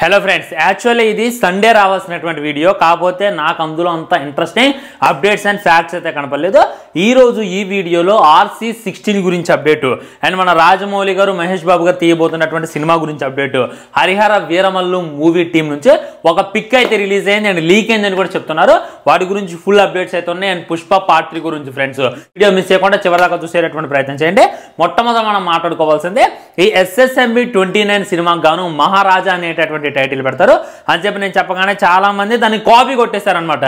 hello friends actually ఇది Sunday రావాల్సినటువంటి video కాకపోతే నాకు అందులో అంత ఇంట్రెస్టింగ్ అప్డేట్స్ అండ్ ఫ్యాక్ట్స్ అయితే కనపడలేదు ఈరోజు ఈ వీడియోలో ఆర్సీ సిక్స్టీన్ గురించి అప్డేటు అండ్ మన రాజమౌళి గారు మహేష్ బాబు గారు తీయబోతున్నటువంటి సినిమా గురించి update Harihara Veeramallu movie team నుంచి ఒక పిక్ అయితే రిలీజ్ అయింది అండ్ లీక్ అయిందని కూడా చెప్తున్నారు వాటి గురించి ఫుల్ అప్డేట్స్ అయితే ఉన్నాయి అండ్ పుష్ప పార్ట్ త్రీ గురించి ఫ్రెండ్స్ వీడియో మిస్ చేయకుండా చివరిదాకా చూసేటటువంటి ప్రయత్నం చేయండి మొట్టమొదట మనం మాట్లాడుకోవాల్సిందే ఈ ఎస్ఎస్ఎంబి ట్వంటీ నైన్ సినిమా గాను మహారాజా అనేటటువంటి టైటిల్ పెడతారు అని చెప్పి నేను చెప్పగానే చాలామంది దాన్ని కాపీ కొట్టేస్తారనమాట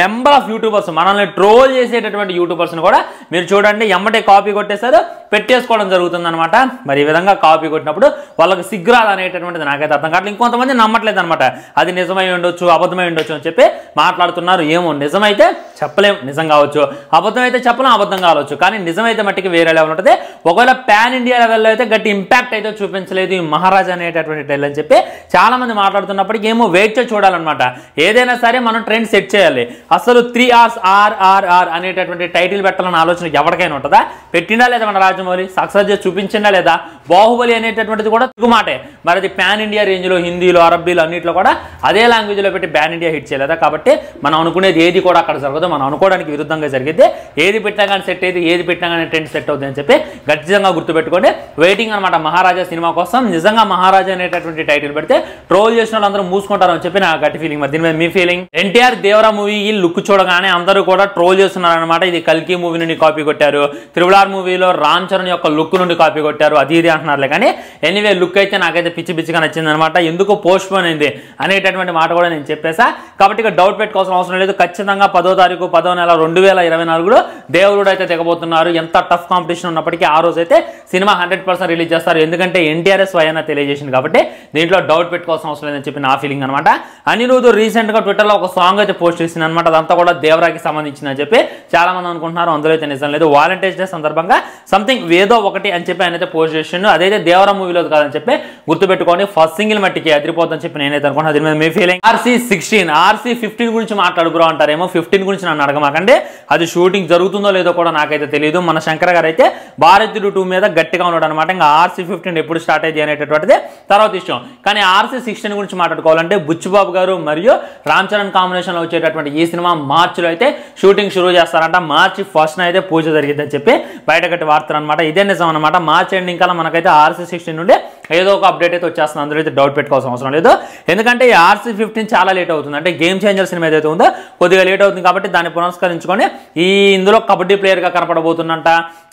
మెంబర్ ఆఫ్ యూట్యూబర్స్ మనల్ని ట్రోల్ చేసేటటువంటి యూట్యూబర్స్ని కూడా మీరు చూడండి ఎమ్మటే కాపీ కొట్టేస్తారు పెట్టేసుకోవడం అనమాట మరి ఈ విధంగా కాపీ కొట్టినప్పుడు వాళ్ళకి సిగ్గురాలు అనేటటువంటిది నాకైతే అర్థం కావట్లేదు ఇంకొంతమంది నమ్మట్లేదు అనమాట అది నిజమై ఉండొచ్చు అబద్ధమై ఉండొచ్చు అని చెప్పి మాట్లాడుతున్నారు ఏం చెప్పలేము నిజమైతే చెప్పలేము నిజం కావచ్చు అబద్ధం అయితే చెప్పలేం అబద్ధం కావచ్చు కానీ నిజమైతే మట్టికి వేరే లెవెల్ ఉంటుంది ఒకవేళ పాన్ ఇండియా లెవెల్లో అయితే గట్టి ఇంపాక్ట్ అయితే చూపించలేదు ఈ మహారాజా అనేటటువంటి టైల్ అని చెప్పి చాలామంది మాట్లాడుతున్నప్పటికీ ఏమో వెయిట్ చూడాలన్నమాట ఏదైనా సరే మనం ట్రెండ్ సెట్ చేయాలి అసలు త్రీ ఆర్స్ ఆర్ఆర్ఆర్ అనేటటువంటి టైటిల్ పెట్టాలన్న ఆలోచన ఎవరికైనా ఉంటుందా పెట్టినా లేదా మన రాజమౌళి సక్సెస్ చేసి లేదా బాహుబలి అనేటటువంటిది కూడా తెలుగు మాటే మరి అది పాన్ ఇండియా రేంజ్లో హిందీలో అరబ్బీలో అన్నింటిలో కూడా అదే లాంగ్వేజ్లో పెట్టి ప్యాన్ ఇండియా హిట్ చేయలేదా కాబట్టి మనం అనుకునే అనేది ఏది కూడా అక్కడ జరగదు మనం అనుకోవడానికి విరుద్ధంగా జరిగితే ఏది పెట్టినా కానీ సెట్ అయితే ఏది పెట్టినా కానీ ట్రెండ్ సెట్ అవుతుంది అని చెప్పి ఖచ్చితంగా గుర్తుపెట్టుకోండి వెయిటింగ్ అనమాట మహారాజా సినిమా కోసం నిజంగా మహారాజా అనేటటువంటి టైటిల్ పెడితే ట్రోల్ చేసిన వాళ్ళందరూ మూసుకుంటారని చెప్పి నా గట్టి ఫీలింగ్ మరి దీని మీద మీ feeling NTR Devara movie look చూడగానే అందరూ కూడా ట్రోల్ చేస్తున్నారు అనమాట ఇది కల్కి మూవీ నుండి కాపీ కొట్టారు త్రిబులార్ మూవీలో రామ్ చరణ్ యొక్క లుక్ నుండి కాపీ కొట్టారు అది ఇది అంటున్నారులే కానీ ఎనీవే లుక్ అయితే నాకైతే పిచ్చి పిచ్చిగా నచ్చింది అనమాట ఎందుకు పోస్ట్ పోన్ అయింది అనేటటువంటి మాట కూడా నేను చెప్పేసా కాబట్టి ఇక డౌట్ పెట్టుకోవాల్సిన అవసరం లేదు ఖచ్చితంగా పదో తారీఖు పదో నెల రెండు వేల ఇరవై నాలుగులో దేవుడు అయితే తెగబోతున్నారు ఎంత టఫ్ కాంపిటీషన్ ఉన్నప్పటికీ ఆ రోజు అయితే సినిమా హండ్రెడ్ పర్సెంట్ రిలీజ్ చేస్తారు ఎందుకంటే ఎన్టీఆర్ఎస్ స్వయాన తెలియజేసింది కాబట్టి దీంట్లో డౌట్ పెట్టుకోవాల్సిన అవసరం లేదని చెప్పి నా ఫీలింగ్ అనమాట అనిరుద్ధు రీసెంట్గా ట్విట్టర్లో ఒక సాంగ్ అయితే పోస్ట్ చేసింది అనమాట అదంతా కూడా దేవరాకి సంబంధించిందని చెప్పి చాలా మంది అనుకుంటున్నారు అందులో అయితే నిజం లేదు వాలంటీర్స్ డే సందర్భంగా సంథింగ్ ఏదో ఒకటి అని చెప్పి ఆయన అయితే పోస్ట్ చేసిండు అదైతే దేవర మూవీలో కాదని చెప్పి గుర్తుపెట్టుకోండి ఫస్ట్ సింగిల్ మట్టికి అదిరిపోద్దని చెప్పి నేనైతే అనుకుంటున్నాను దీని మీద మీ feeling RC sixteen RC fifteen గురించి మాట్లాడు బ్రో అంటారేమో ఫిఫ్టీన్ గురించి నన్ను అడగమాకండి అది షూటింగ్ జరుగుతుందో లేదో కూడా నాకైతే తెలియదు మన శంకర్ గారు అయితే భారతీయుడు టూ మీద గట్టిగా ఉన్నాడు అనమాట ఇంకా ఆర్సీ ఫిఫ్టీన్ ఎప్పుడు స్టార్ట్ అయ్యి అనేటటువంటిది తర్వాత ఇష్టం కానీ ఆర్సీ సిక్స్టీన్ గురించి మాట్లాడుకోవాలంటే బుచ్చుబాబు గారు మరియు రామ్ చరణ్ కాంబినేషన్ లో వచ్చేటటువంటి ఈ సినిమా మార్చిలో అయితే షూటింగ్ షురూ చేస్తారంట మార్చి ఫస్ట్ అయితే పూజ జరిగిందని చెప్పి బయటకట్టి వార్తలు అనమాట ఇదే నిజం అనమాట మార్చి ఎండింగ్ కల్లా మనకైతే ఆర్సీ సిక్స్టీన్ నుండి ఏదో ఒక అప్డేట్ అయితే వచ్చేస్తుంది అందరూ అయితే డౌట్ పెట్టుకోవాల్సిన అవసరం లేదు ఎందుకంటే ఈ ఆర్సీ ఫిఫ్టీన్ చాలా లేట్ అవుతుంది అంటే గేమ్ చేంజర్ సినిమా ఏదైతే ఉందో కొద్దిగా లేట్ అవుతుంది కాబట్టి దాన్ని పునస్కరించుకొని ఈ ఇందులో కబడ్డీ ప్లేయర్గా కనపడబోతుందంట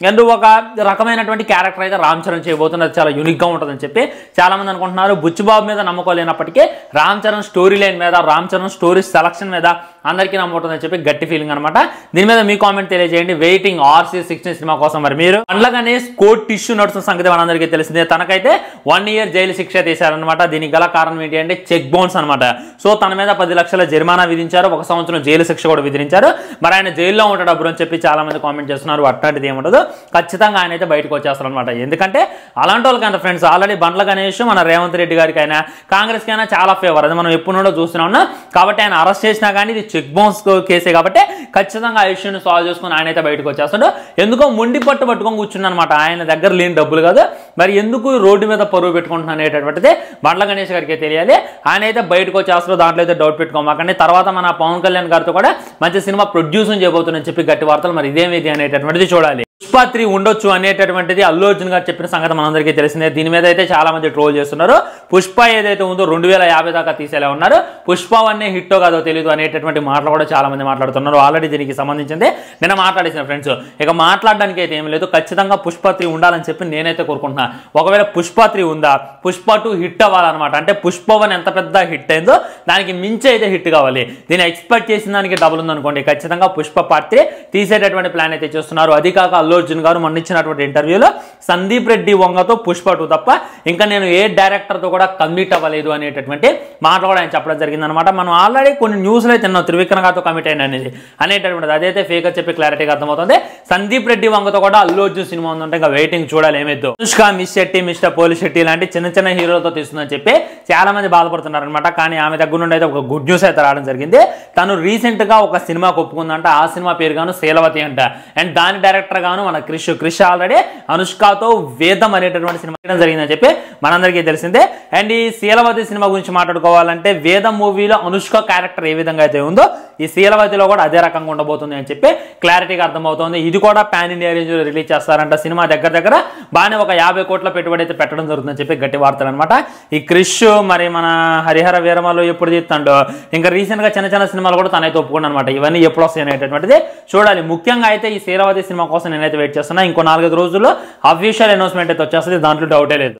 ఎందు ఒక రకమైనటువంటి క్యారెక్టర్ అయితే రామ్ చరణ్ చేయబోతున్నది చాలా యూనిక్గా ఉంటుందని చెప్పి చాలామంది అనుకుంటున్నారు బుచ్చిబాబు మీద నమ్మకం లేనప్పటికీ రామ్ చరణ్ స్టోరీ లైన్ మీద రామ్ చరణ్ స్టోరీ సెలక్షన్ మీద అందరికీ నమ్ముంటుందని చెప్పి గట్టి ఫీలింగ్ అనమాట దీని మీద మీ కామెంట్ తెలియజేయండి వెయిటింగ్ ఆర్సీ సిక్స్టీన్ సినిమా కోసం మరి మీరు అందులోనే గణేష్ కోర్టు ఇష్యూ నడుస్తున్న సంగతి మనందరికీ తెలిసిందే తనకైతే వన్ ఇయర్ జైలు శిక్ష తీశారనమాట దీనికి గల కారణం ఏంటి అంటే చెక్ బౌన్స్ అనమాట సో తన మీద పది లక్షల జరిమానా విధించారు ఒక సంవత్సరం జైలు శిక్ష కూడా విధించారు మరి ఆయన జైల్లో ఉంటాడు అని చెప్పి చాలా మంది కామెంట్ చేస్తున్నారు అట్లాంటిది ఏముండదు ఖచ్చితంగా ఆయన అయితే బయటకు వచ్చేస్తారనమాట ఎందుకంటే అలాంటి అంత ఫ్రెండ్స్ ఆల్రెడీ బండ్ల గణేష్ మన రేవంత్ రెడ్డి గారికి అయినా గారికైనా అయినా చాలా ఫేవర్ అది మనం ఎప్పుడు చూస్తున్నాం కాబట్టి ఆయన అరెస్ట్ చేసినా కానీ ఇది చెక్ బౌన్స్ కేసే కాబట్టి ఖచ్చితంగా ఆ ఇష్యూని సాల్వ్ చేసుకుని ఆయన అయితే బయటకు వచ్చేస్తాడు ఎందుకో మొండి పట్టు పట్టుకొని కూర్చున్నమాట ఆయన దగ్గర లేని డబ్బులు కాదు మరి ఎందుకు రోడ్డు మీద పరువు పెట్టుకుంటున్నాను అనేటటువంటిది బండ్ల గణేష్ గారికి తెలియాలి ఆయన అయితే బయటకు వచ్చేస్తాడు దాంట్లో అయితే డౌట్ పెట్టుకోమాకండి తర్వాత మన పవన్ కళ్యాణ్ గారితో కూడా మంచి సినిమా ప్రొడ్యూస్ చేయబోతుందని చెప్పి గట్టి వార్తలు మరి ఇదేమిది అనేటటువంటిది చూడాలి పుష్ప త్రీ ఉండొచ్చు అనేటటువంటిది అల్లు అర్జున్ గారు చెప్పిన సంగతి మనందరికీ తెలిసిందే దీని మీద అయితే చాలా మంది ట్రోల్ చేస్తున్నారు పుష్ప ఏదైతే ఉందో రెండు వేల యాభై దాకా తీసేలా ఉన్నారు పుష్ప వన్నే హిట్టో కాదో తెలియదు అనేటటువంటి మాటలు కూడా చాలా మంది మాట్లాడుతున్నారు ఆల్రెడీ దీనికి సంబంధించింది నిన్న మాట్లాడేసిన ఫ్రెండ్స్ ఇక మాట్లాడడానికి అయితే ఏం లేదు ఖచ్చితంగా పుష్ప త్రీ ఉండాలని చెప్పి నేనైతే కోరుకుంటున్నా ఒకవేళ పుష్ప త్రీ ఉందా పుష్ప టూ హిట్ అవ్వాలన్నమాట అంటే పుష్ప వన్ ఎంత పెద్ద హిట్ అయిందో దానికి మించి అయితే హిట్ కావాలి దీన్ని ఎక్స్పెక్ట్ చేసిన దానికి డబుల్ ఉందనుకోండి ఖచ్చితంగా పుష్ప పార్టీ తీసేటటువంటి ప్లాన్ అయితే చేస్తున్నారు అది కాక అల్లు అర్జున్ గారు మొన్న ఇచ్చినటువంటి ఇంటర్వ్యూలో సందీప్ రెడ్డి వంగతో పుష్ప టూ తప్ప ఇంకా నేను ఏ డైరెక్టర్తో కూడా కమిట్ అవ్వలేదు అనేటటువంటి మాటలు కూడా ఆయన చెప్పడం జరిగిందనమాట మనం ఆల్రెడీ కొన్ని న్యూస్లో అయితే తిన్నాం త్రివిక్రమ్ గారితో కమిట్ అయిన అనేది అనేటటువంటిది అదైతే ఫేక్ అని చెప్పి క్లారిటీగా అర్థమవుతుంది సందీప్ రెడ్డి వంగతో కూడా అల్లు అర్జున్ సినిమా ఉందంటే ఇంకా వెయిటింగ్ చూడాలి ఏమైద్దు Anushka miss Shetty mister Polishetty లాంటి చిన్న చిన్న హీరోలతో తీస్తుందని చెప్పి చాలా మంది బాధపడుతున్నారు అనమాట కానీ ఆమె దగ్గర నుండి అయితే ఒక గుడ్ న్యూస్ అయితే రావడం జరిగింది తను రీసెంట్గా ఒక సినిమా ఒప్పుకుందంట ఆ సినిమా పేరు గాను శీలవతి అంట అండ్ దాని డైరెక్టర్ గాను చేస్తున్నాను మన క్రిష్ క్రిష్ ఆల్రెడీ అనుష్కతో వేదం అనేటటువంటి సినిమా చేయడం జరిగిందని చెప్పి మనందరికీ తెలిసిందే అండ్ ఈ శీలవతి సినిమా గురించి మాట్లాడుకోవాలంటే వేదం మూవీలో అనుష్క క్యారెక్టర్ ఏ విధంగా అయితే ఉందో ఈ శీలవతిలో కూడా అదే రకంగా ఉండబోతుంది అని చెప్పి క్లారిటీగా అర్థమవుతుంది ఇది కూడా పాన్ ఇండియా రేంజ్ రిలీజ్ చేస్తారంట సినిమా దగ్గర దగ్గర బాగానే ఒక యాభై కోట్ల పెట్టుబడి అయితే పెట్టడం జరుగుతుందని చెప్పి గట్టి వార్తలు అనమాట ఈ క్రిష్ మరి మన హరిహర వీరమలు ఎప్పుడు తీస్తాడు ఇంకా రీసెంట్గా చిన్న చిన్న సినిమాలు కూడా తనైతే ఒప్పుకున్నాను అనమాట ఇవన్నీ ఎప్పుడు వస్తాయి అనేటటువంటిది చూడాలి ముఖ్యంగా అయితే ఈ శీలవతి సినిమా కోసం నేనైతే అయితే వెయిట్ చేస్తున్నా ఇంకో నాలుగైదు రోజుల్లో అఫీషియల్ అనౌన్స్మెంట్ అయితే వచ్చేస్తుంది దాంట్లో డౌటే లేదు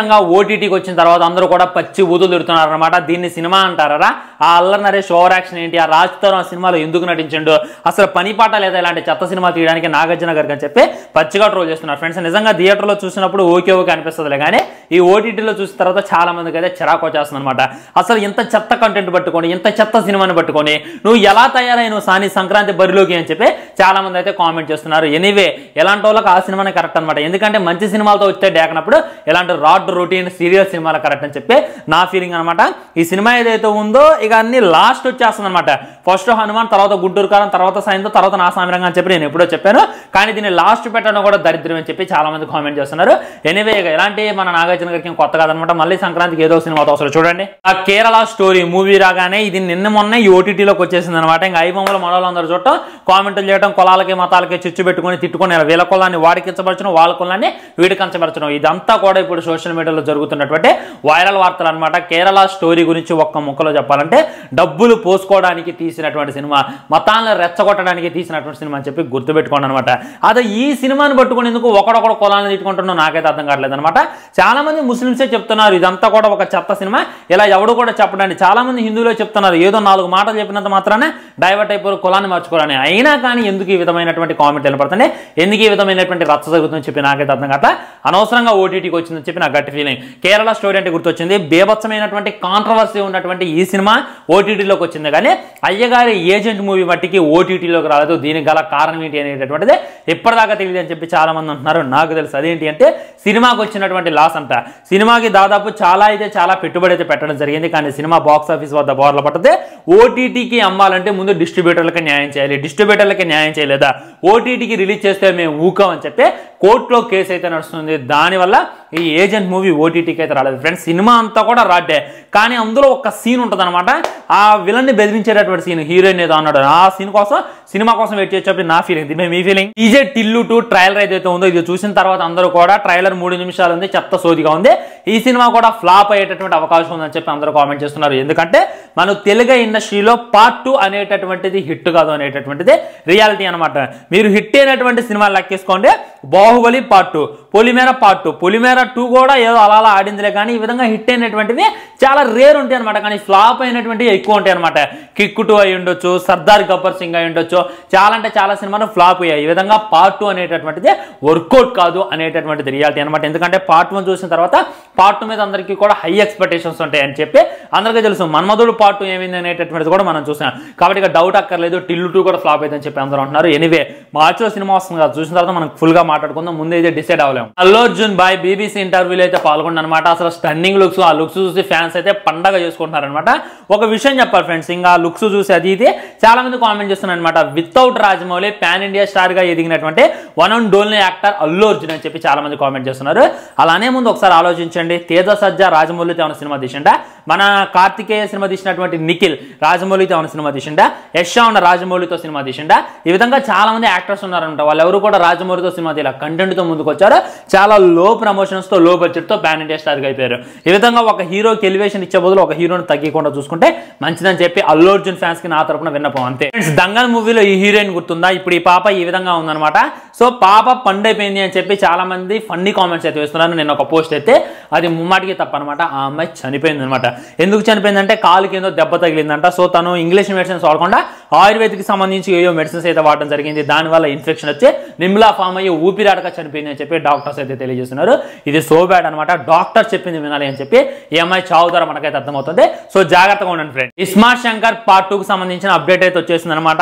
రంగా ఓటీటీకి వచ్చిన తర్వాత అందరూ కూడా పచ్చి ఊదులు తిడుతున్నారనమాట దీన్ని సినిమా అంటారా ఆ అల్లర్ నరేష్ ఓవర్ యాక్షన్ ఏంటి ఆ రాజ్ తరుణ్ ఆ సినిమాలో ఎందుకు నటించండు అసలు పని పాట లేదా ఇలాంటి చెత్త సినిమా తీయడానికి నాగార్జున గారికి అని చెప్పి పచ్చిగా ట్రోల్ చేస్తున్నారు ఫ్రెండ్స్ నిజంగా థియేటర్లో చూసినప్పుడు ఓకే ఓకే అనిపిస్తుందిలే కానీ ఈ ఓటీటీలో చూసిన తర్వాత చాలా మందికి అయితే చిరాకు వచ్చేస్తుంది అనమాట అసలు ఇంత చెత్త కంటెంట్ పట్టుకొని ఇంత చెత్త సినిమాని పట్టుకొని నువ్వు ఎలా నువ్వు సాని సంక్రాంతి బరిలోకి అని చెప్పి చాలా మంది అయితే కామెంట్ చేస్తున్నారు ఎనీవే ఎలాంటి వాళ్ళకి ఆ సినిమాని కరెక్ట్ అనమాట ఎందుకంటే మంచి సినిమాలతో వచ్చే డేకనప్పుడు ఇలాంటి రాడ్ రొటీన్ సీరియల్ సినిమాలు కరెక్ట్ అని చెప్పి నా ఫీలింగ్ అనమాట ఈ సినిమా ఏదైతే ఉందో ఇక అన్ని లాస్ట్ వచ్చేస్తుంది అనమాట ఫస్ట్ హనుమాన్ తర్వాత గుంటూరు కాలం తర్వాత సాయంత్రం తర్వాత నా సామిరంగం అని చెప్పి నేను ఎప్పుడో చెప్పాను కానీ దీన్ని లాస్ట్ పెట్టడం కూడా దరిద్రం అని చెప్పి చాలా మంది కామెంట్ చేస్తున్నారు ఎనివే ఇక ఇలాంటి మన నాగార్జున గారికి కొత్త కాదనమాట మళ్ళీ సంక్రాంతికి ఏదో సినిమా అవసరం చూడండి ఆ కేరళ స్టోరీ మూవీ రాగానే ఇది నిన్న మొన్న ఈ ఓటీటీలోకి వచ్చేసింది అనమాట ఇంకా ఐబొమ్మలు మనలో అందరూ చూడటం కామెంట్లు చేయడం కులాలకి మతాలకి చిచ్చు పెట్టుకుని తిట్టుకుని వీళ్ళ కులాన్ని వాడికించబరచడం వాళ్ళ కులాన్ని వీడికించబరచడం ఇదంతా కూడా ఇప్పుడు సోషల్ మీడియాలో జరుగుతున్నటువంటి వైరల్ వార్తలు అనమాట కేరళ స్టోరీ గురించి ఒక్క ముక్కలో చెప్పాలంటే అంటే డబ్బులు పోసుకోవడానికి తీసినటువంటి సినిమా మతాలను రెచ్చగొట్టడానికి తీసినటువంటి సినిమా అని చెప్పి గుర్తుపెట్టుకోండి అనమాట అదే ఈ సినిమాని పట్టుకుని ఎందుకు ఒకడొకడు కులాలను తీసుకుంటున్నా నాకైతే అర్థం కావట్లేదు అనమాట చాలామంది ముస్లింసే చెప్తున్నారు ఇదంతా కూడా ఒక చెత్త సినిమా ఇలా ఎవడు కూడా చాలా చాలామంది హిందువులే చెప్తున్నారు ఏదో నాలుగు మాటలు చెప్పినంత మాత్రాన డైవర్ట్ అయిపోయి కులాన్ని మార్చుకోవాలని అయినా కానీ ఎందుకు ఈ విధమైనటువంటి కామెంట్ వినపడుతుంది ఎందుకు ఈ విధమైనటువంటి రచ్చ జరుగుతుందని చెప్పి నాకైతే అర్థం కావట్లే అనవసరంగా ఓటీటీకి వచ్చిందని చెప్పి నా గట్టి ఫీలింగ్ కేరళ స్టోరీ అంటే గుర్తొచ్చింది బేభత్సమైనటువంటి కాంట్రవర్సీ ఉన్నటువంటి ఈ సినిమా ఓటీటీలోకి వచ్చింది కానీ అయ్యగారి ఏజెంట్ మూవీ మట్టికి ఓటీటీలోకి రాలేదు దీనికి గల కారణం ఏంటి అనేటటువంటిది ఎప్పటిదాకా తెలియదు అని చెప్పి చాలామంది అంటున్నారు నాకు తెలుసు అదేంటి అంటే సినిమాకి వచ్చినటువంటి లాస్ అంట సినిమాకి దాదాపు చాలా అయితే చాలా పెట్టుబడి అయితే పెట్టడం జరిగింది కానీ సినిమా బాక్స్ ఆఫీస్ వద్ద బోర్ల పడితే ఓటీటీకి అమ్మాలంటే ముందు డిస్ట్రిబ్యూటర్లకి న్యాయం చేయాలి డిస్ట్రిబ్యూటర్లకి న్యాయం చేయలేదా ఓటీటీకి రిలీజ్ చేస్తే మేము ఊకమని చెప్పి కోర్టులో కేసు అయితే నడుస్తుంది దానివల్ల ఈ ఏజెంట్ మూవీ ఓటీటీకి అయితే రాలేదు ఫ్రెండ్స్ సినిమా అంతా కూడా రాడ్డే కానీ అందులో ఒక సీన్ ఉంటుంది అనమాట ఆ విలన్ని బెదిరించేటటువంటి సీన్ హీరోయిన్ ఏదో అన్నాడు ఆ సీన్ కోసం సినిమా కోసం వెయిట్ చేసేటప్పుడు నా ఫీలింగ్ ఇది మీ ఫీలింగ్ ఈజే టిల్లు టూ ట్రైలర్ ఏదైతే ఉందో ఇది చూసిన తర్వాత అందరూ కూడా ట్రైలర్ మూడు నిమిషాలు ఉంది చెత్త సోదిగా ఉంది ఈ సినిమా కూడా ఫ్లాప్ అయ్యేటటువంటి అవకాశం ఉందని చెప్పి అందరూ కామెంట్ చేస్తున్నారు ఎందుకంటే మనం తెలుగు ఇండస్ట్రీలో పార్ట్ టూ అనేటటువంటిది హిట్ కాదు అనేటటువంటిది రియాలిటీ అనమాట మీరు హిట్ అయినటువంటి సినిమాలు లెక్కేసుకోండి Baahubali part two Polimera part two Polimera two కూడా ఏదో అలా అలా ఆడిందిలే కానీ ఈ విధంగా హిట్ అయినటువంటివి చాలా రేర్ ఉంటాయి అనమాట కానీ ఫ్లాప్ అయినటువంటివి ఎక్కువ ఉంటాయి అనమాట కిక్ టూ అయి ఉండొచ్చు సర్దార్ గబ్బర్ సింగ్ అయి ఉండొచ్చు చాలా అంటే చాలా సినిమాలు ఫ్లాప్ అయ్యాయి ఈ విధంగా పార్ట్ టూ అనేటటువంటిది వర్కౌట్ కాదు అనేటటువంటిది రియాలిటీ అనమాట ఎందుకంటే పార్ట్ వన్ చూసిన తర్వాత పార్ట్ టూ మీద అందరికీ కూడా హై ఎక్స్పెక్టేషన్స్ అని చెప్పి అందరికీ తెలుసు మన్మధుడు పార్ట్ ఏమైంది అనేటటువంటిది కూడా మనం చూసాం కాబట్టి ఇక డౌట్ అక్కర్లేదు టిల్లు టూ కూడా ఫ్లాప్ అయితే చెప్పి అందరూ అంటున్నారు ఎనివే మార్చిలో సినిమా వస్తుంది కదా చూసిన తర్వాత మనం ఫుల్ గా మాట్లాడుకుందాం ముందే అయితే డిసైడ్ అవ్వలేము అల్లు అర్జున్ బాయ్ బీబీసీ ఇంటర్వ్యూలో అయితే అనమాట అసలు స్టన్నింగ్ లుక్స్ ఆ లుక్స్ చూసి ఫ్యాన్స్ అయితే పండగ చేసుకుంటున్నారనమాట ఒక విషయం చెప్పాలి ఫ్రెండ్స్ ఇంకా లుక్స్ చూసి అది ఇది చాలా మంది కామెంట్ చేస్తున్నారు అనమాట without Rajamouli pan India star గా ఎదిగినటువంటి వన్ అండ్ డోల్ యాక్టర్ అల్లు అర్జున్ అని చెప్పి చాలా మంది కామెంట్ చేస్తున్నారు అలానే ముందు ఒకసారి ఆలోచించండి తేజ సజ్జ రాజమౌళితో ఉన్న సినిమా తీసిండ మన కార్తికేయ సినిమా తీసినటువంటి నిఖిల్ రాజమౌళితో ఉన్న సినిమా తీసిండ యశా ఉన్న రాజమౌళితో సినిమా తీసిండ ఈ విధంగా చాలా మంది యాక్టర్స్ ఉన్నారంట వాళ్ళెవరు కూడా రాజమౌళితో సినిమా తీయాల కంటెంట్తో ముందుకు వచ్చారు చాలా లో ప్రమోషన్స్తో లో బడ్జెట్తో ప్యాన్ ఇండియా స్టార్గా అయిపోయారు ఈ విధంగా ఒక హీరోకి ఎలివేషన్ ఇచ్చే బదులు ఒక హీరోని తగ్గకుండా చూసుకుంటే మంచిదని చెప్పి అల్లు అర్జున్ ఫ్యాన్స్కి నా తరపున విన్నపం అంతే ఫ్రెండ్స్ దంగల్ మూవీలో ఈ హీరోయిన్ గుర్తుందా ఇప్పుడు ఈ పాప ఈ విధంగా ఉందనమాట సో పాప పండైపోయింది అని చెప్పి చాలా మంది ఫన్నీ కామెంట్స్ అయితే వేస్తున్నారు నేను ఒక పోస్ట్ అయితే అది ముమ్మాటికి తప్పనమాట ఆ అమ్మాయి చనిపోయింది అనమాట ఎందుకు చనిపోయిందంటే కాలుకి ఏదో దెబ్బ తగిలిందంట సో తను ఇంగ్లీష్ మెడిసిన్స్ వాడకుండా ఆయుర్వేదిక్ సంబంధించి ఏయో మెడిసిన్స్ అయితే వాడడం జరిగింది దానివల్ల ఇన్ఫెక్షన్ వచ్చి నిమ్లా ఫామ్ అయ్యి ఊపిరాడక చనిపోయింది అని చెప్పి డాక్టర్స్ అయితే తెలియజేస్తున్నారు ఇది సో బ్యాడ్ అనమాట డాక్టర్ చెప్పింది వినాలి అని చెప్పి ఏమై e చావు ద్వారా మనకైతే అర్థమవుతుంది సో జాగ్రత్తగా ఉండండి ఫ్రెండ్ ఇస్మార్ట్ శంకర్ పార్ట్ టూకి సంబంధించిన అప్డేట్ అయితే వచ్చేసింది అనమాట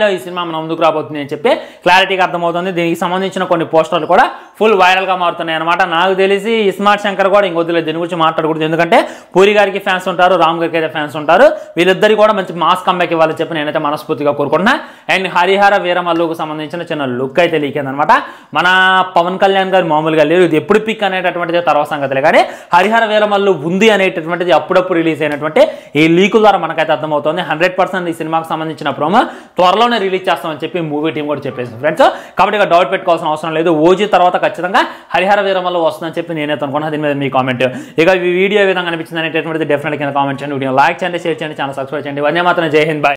లో ఈ సినిమా మన ముందుకు రాబోతుంది అని చెప్పి క్లారిటీగా అర్థమవుతుంది దీనికి సంబంధించిన కొన్ని పోస్టర్లు కూడా ఫుల్ వైరల్గా మారుతున్నాయి అనమాట నాకు తెలిసి ఇస్మార్ట్ శంకర్ కూడా ఇంకొద్దిలో దీని గురించి మాట్లాడకూడదు ఎందుకంటే పూరి గారికి ఫ్యాన్స్ ఉంటారు రామ్ గారికి అయితే ఫ్యాన్స్ ఉంటారు వీళ్ళిద్దరికి కూడా మంచి మాస్ కంబ్యాక్ ఇవ్వాలని చెప్పి నేనైతే మనస్ఫూర్తిగా కోరుకుంటున్నా అండ్ హరిహర వీరమల్లుకు సంబంధించిన చిన్న లుక్ అయితే అనమాట మన పవన్ కళ్యాణ్ గారు మామూలుగా లేరు ఇది ఎప్పుడు పిక్ అనేటటువంటిది తర్వాత సంగతులే కానీ హరిహర వీరమల్లు ఉంది అనేటటువంటిది అప్పుడప్పుడు రిలీజ్ అయినటువంటి ఈ లీక్ ద్వారా మనకైతే అర్థమవుతుంది హండ్రెడ్ పర్సెంట్ ఈ సినిమాకు సంబంధించిన ప్రోమో త్వరలోనే రిలీజ్ చేస్తామని చెప్పి మూవీ టీం కూడా చెప్పేసి ఫ్రెండ్స్ కాబట్టి ఇక డౌట్ పెట్టుకోవాల్సిన అవసరం లేదు ఓజీ తర్వాత ఖచ్చితంగా హరిహర వీరమల్లు వస్తుందని చెప్పి నేనైతే అనుకున్నాను దీని మీద మీ కామెంట్ ఇక ఈ వీడియో విధంగా అనిపించింది అనేటటువంటి నచ్చినట్టు డెఫినెట్ కింద కామెంట్ చేయండి వీడియో లైక్ చేయండి షేర్ చేయండి ఛానల్ సబ్స్క్రైబ్ చేయండి వందే మాత్రం జై హింద్ బాయ్